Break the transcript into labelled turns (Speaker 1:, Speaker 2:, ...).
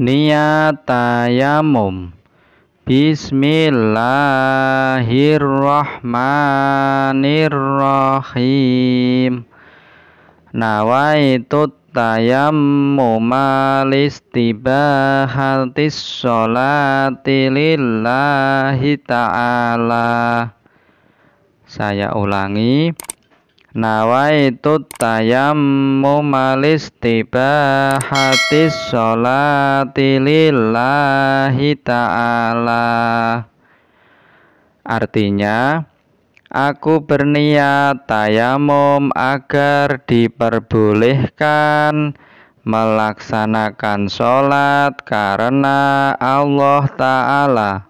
Speaker 1: Niat tayamum Bismillahirrahmanirrahim Nawaitu tayammuma listibahatis sholati lillahi ta'ala Saya ulangi nawaitu tayammuma tiba sholati lillahi ta'ala artinya aku berniat tayamum agar diperbolehkan melaksanakan sholat karena Allah Ta'ala